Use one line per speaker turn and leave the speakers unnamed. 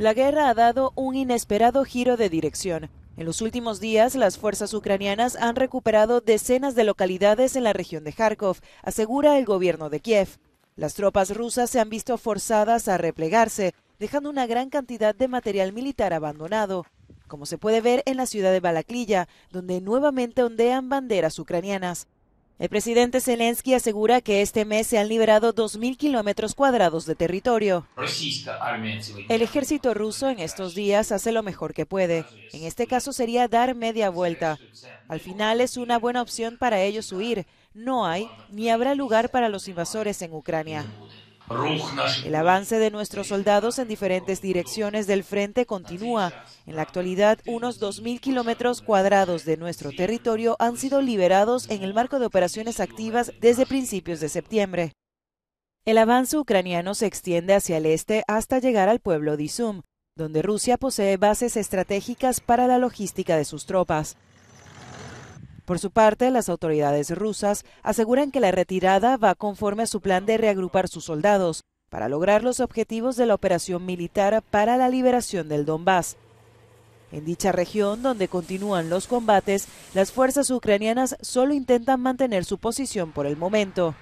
La guerra ha dado un inesperado giro de dirección. En los últimos días, las fuerzas ucranianas han recuperado decenas de localidades en la región de Kharkov, asegura el gobierno de Kiev. Las tropas rusas se han visto forzadas a replegarse, dejando una gran cantidad de material militar abandonado, como se puede ver en la ciudad de Balaclilla, donde nuevamente ondean banderas ucranianas. El presidente Zelensky asegura que este mes se han liberado 2.000 kilómetros cuadrados de territorio. El ejército ruso en estos días hace lo mejor que puede. En este caso sería dar media vuelta. Al final es una buena opción para ellos huir. No hay ni habrá lugar para los invasores en Ucrania. El avance de nuestros soldados en diferentes direcciones del frente continúa. En la actualidad, unos 2.000 kilómetros cuadrados de nuestro territorio han sido liberados en el marco de operaciones activas desde principios de septiembre. El avance ucraniano se extiende hacia el este hasta llegar al pueblo de Izum, donde Rusia posee bases estratégicas para la logística de sus tropas. Por su parte, las autoridades rusas aseguran que la retirada va conforme a su plan de reagrupar sus soldados para lograr los objetivos de la operación militar para la liberación del Donbass. En dicha región, donde continúan los combates, las fuerzas ucranianas solo intentan mantener su posición por el momento.